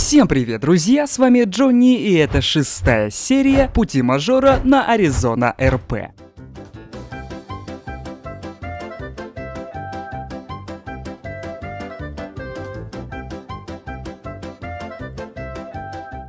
Всем привет, друзья, с вами Джонни и это шестая серия Пути Мажора на Аризона РП.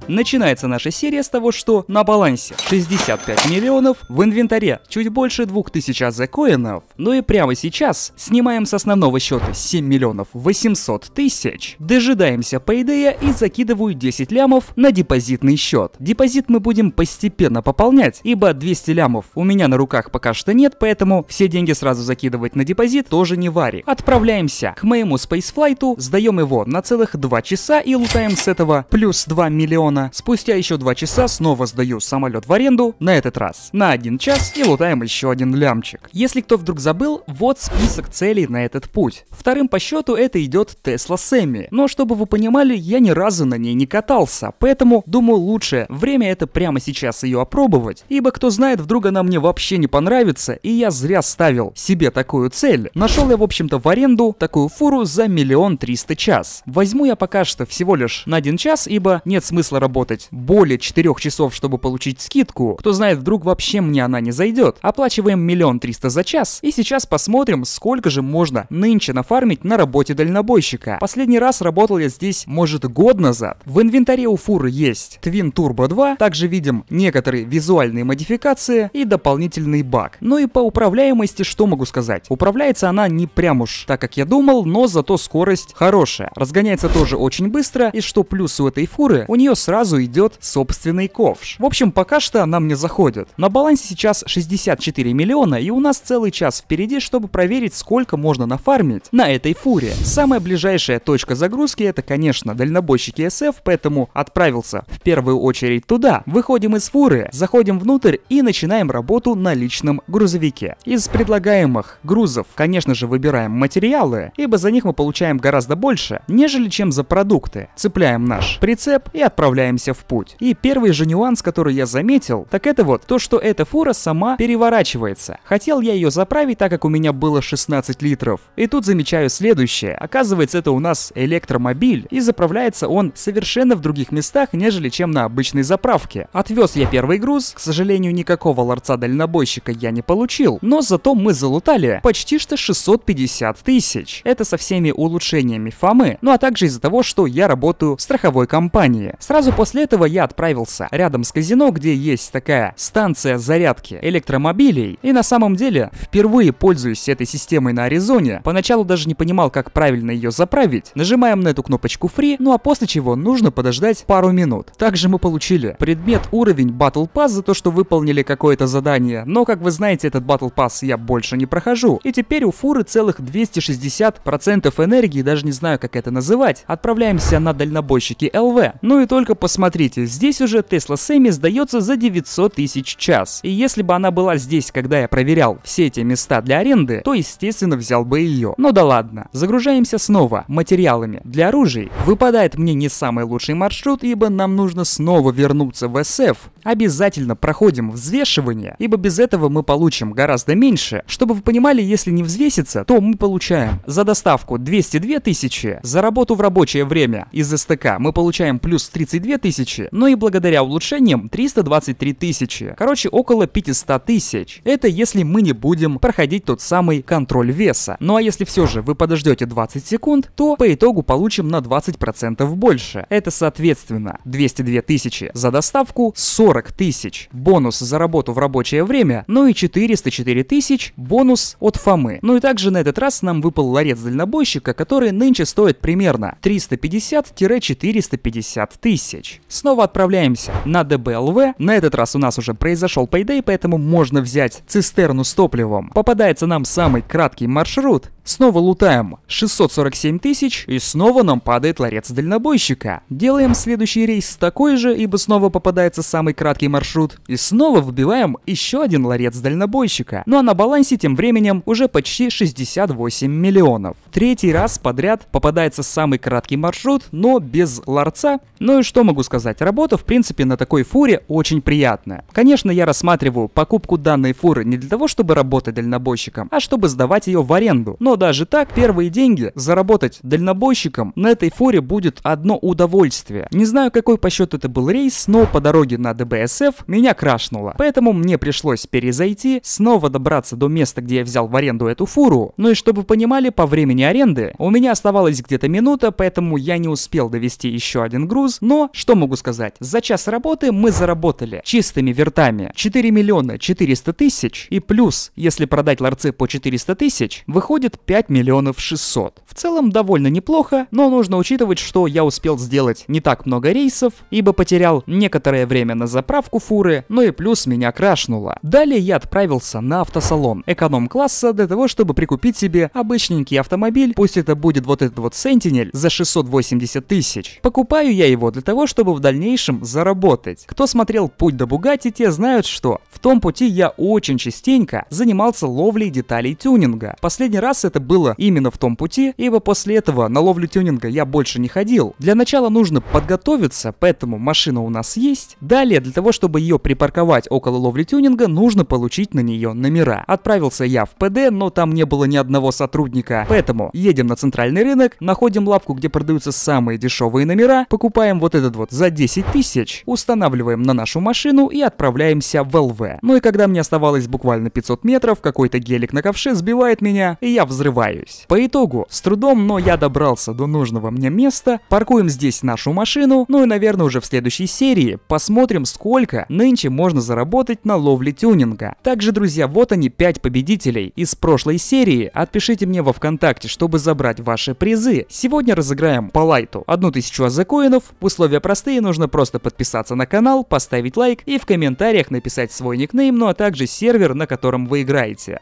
Начинается наша серия с того, что на балансе 65 миллионов, в инвентаре чуть больше 2000 азекоинов. Ну и прямо сейчас снимаем с основного счета 7 миллионов 800 тысяч, дожидаемся пейдея и закидываю 10 лямов на депозитный счет. Депозит мы будем постепенно пополнять, ибо 200 лямов у меня на руках пока что нет, поэтому все деньги сразу закидывать на депозит тоже не вари. Отправляемся к моему спейсфлайту, сдаем его на целых 2 часа и лутаем с этого плюс 2 миллиона Леона. Спустя еще два часа снова сдаю самолет в аренду, на этот раз на один час и лутаем еще один лямчик. Если кто вдруг забыл, вот список целей на этот путь. Вторым по счету это идет Тесла Сэмми, но чтобы вы понимали, я ни разу на ней не катался, поэтому думаю лучше время это прямо сейчас ее опробовать, ибо кто знает, вдруг она мне вообще не понравится, и я зря ставил себе такую цель. Нашел я в общем-то в аренду такую фуру за миллион триста час. Возьму я пока что всего лишь на один час, ибо нет смысла работать более 4 часов, чтобы получить скидку, кто знает, вдруг вообще мне она не зайдет. Оплачиваем миллион триста за час, и сейчас посмотрим, сколько же можно нынче нафармить на работе дальнобойщика. Последний раз работал я здесь, может, год назад. В инвентаре у фуры есть Twin Turbo 2, также видим некоторые визуальные модификации и дополнительный баг. Ну и по управляемости что могу сказать? Управляется она не прям уж так, как я думал, но зато скорость хорошая. Разгоняется тоже очень быстро, и что плюс у этой фуры, у нее сразу сразу идет собственный ковш. В общем, пока что она мне заходит. На балансе сейчас 64 миллиона, и у нас целый час впереди, чтобы проверить, сколько можно нафармить на этой фуре. Самая ближайшая точка загрузки это, конечно, дальнобойщики SF, поэтому отправился в первую очередь туда. Выходим из фуры, заходим внутрь и начинаем работу на личном грузовике. Из предлагаемых грузов, конечно же, выбираем материалы, ибо за них мы получаем гораздо больше, нежели чем за продукты. Цепляем наш прицеп и отправляем отправляемся в путь. И первый же нюанс, который я заметил, так это вот то, что эта фура сама переворачивается. Хотел я ее заправить, так как у меня было 16 литров. И тут замечаю следующее. Оказывается, это у нас электромобиль, и заправляется он совершенно в других местах, нежели чем на обычной заправке. Отвез я первый груз, к сожалению, никакого ларца-дальнобойщика я не получил, но зато мы залутали почти что 650 тысяч. Это со всеми улучшениями Фомы, ну а также из-за того, что я работаю в страховой компании. Сразу Сразу после этого я отправился рядом с казино, где есть такая станция зарядки электромобилей. И на самом деле, впервые пользуюсь этой системой на Аризоне. Поначалу даже не понимал, как правильно ее заправить. Нажимаем на эту кнопочку Free, ну а после чего нужно подождать пару минут. Также мы получили предмет уровень Battle Pass за то, что выполнили какое-то задание. Но, как вы знаете, этот Battle Pass я больше не прохожу. И теперь у фуры целых 260% энергии, даже не знаю, как это называть. Отправляемся на дальнобойщики ЛВ. Ну и только посмотрите, здесь уже Tesla Semi сдается за 900 тысяч час. И если бы она была здесь, когда я проверял все эти места для аренды, то, естественно, взял бы ее. Но ну да ладно. Загружаемся снова материалами. Для оружий выпадает мне не самый лучший маршрут, ибо нам нужно снова вернуться в СФ. Обязательно проходим взвешивание, ибо без этого мы получим гораздо меньше. Чтобы вы понимали, если не взвесится, то мы получаем за доставку 202 тысячи, за работу в рабочее время из СТК мы получаем плюс 32 22 тысячи, но и благодаря улучшениям 323 тысячи. Короче, около 500 тысяч. Это если мы не будем проходить тот самый контроль веса. Ну а если все же вы подождете 20 секунд, то по итогу получим на 20% больше. Это соответственно 202 тысячи за доставку, 40 тысяч бонус за работу в рабочее время, ну и 404 тысяч бонус от Фомы. Ну и также на этот раз нам выпал ларец дальнобойщика, который нынче стоит примерно 350-450 тысяч речь. Снова отправляемся на ДБЛВ. На этот раз у нас уже произошел пейдей, поэтому можно взять цистерну с топливом. Попадается нам самый краткий маршрут Снова лутаем 647 тысяч, и снова нам падает ларец дальнобойщика. Делаем следующий рейс с такой же, ибо снова попадается самый краткий маршрут. И снова выбиваем еще один ларец дальнобойщика. Ну а на балансе тем временем уже почти 68 миллионов. Третий раз подряд попадается самый краткий маршрут, но без ларца. Ну и что могу сказать, работа в принципе на такой фуре очень приятная. Конечно, я рассматриваю покупку данной фуры не для того, чтобы работать дальнобойщиком, а чтобы сдавать ее в аренду. Но но даже так, первые деньги заработать дальнобойщиком на этой форе будет одно удовольствие. Не знаю, какой по счету это был рейс, но по дороге на ДБСФ меня крашнуло. Поэтому мне пришлось перезайти, снова добраться до места, где я взял в аренду эту фуру. Ну и чтобы вы понимали, по времени аренды у меня оставалось где-то минута, поэтому я не успел довести еще один груз. Но, что могу сказать, за час работы мы заработали чистыми вертами 4 миллиона 400 тысяч и плюс, если продать ларцы по 400 тысяч, выходит 5 миллионов 600. В целом довольно неплохо, но нужно учитывать, что я успел сделать не так много рейсов, ибо потерял некоторое время на заправку фуры, но ну и плюс меня крашнуло. Далее я отправился на автосалон эконом-класса для того, чтобы прикупить себе обычненький автомобиль, пусть это будет вот этот вот Sentinel за 680 тысяч. Покупаю я его для того, чтобы в дальнейшем заработать. Кто смотрел «Путь до Бугати», те знают, что в том пути я очень частенько занимался ловлей деталей тюнинга. Последний раз это это было именно в том пути, ибо после этого на ловлю тюнинга я больше не ходил. Для начала нужно подготовиться, поэтому машина у нас есть. Далее, для того, чтобы ее припарковать около ловли тюнинга, нужно получить на нее номера. Отправился я в ПД, но там не было ни одного сотрудника, поэтому едем на центральный рынок, находим лавку, где продаются самые дешевые номера, покупаем вот этот вот за 10 тысяч, устанавливаем на нашу машину и отправляемся в ЛВ. Ну и когда мне оставалось буквально 500 метров, какой-то гелик на ковше сбивает меня, и я в разрываюсь. По итогу, с трудом, но я добрался до нужного мне места, паркуем здесь нашу машину, ну и, наверное, уже в следующей серии посмотрим, сколько нынче можно заработать на ловле тюнинга. Также, друзья, вот они 5 победителей из прошлой серии. Отпишите мне во Вконтакте, чтобы забрать ваши призы. Сегодня разыграем по лайту 1000 азакоинов. Условия простые, нужно просто подписаться на канал, поставить лайк и в комментариях написать свой никнейм, ну а также сервер, на котором вы играете.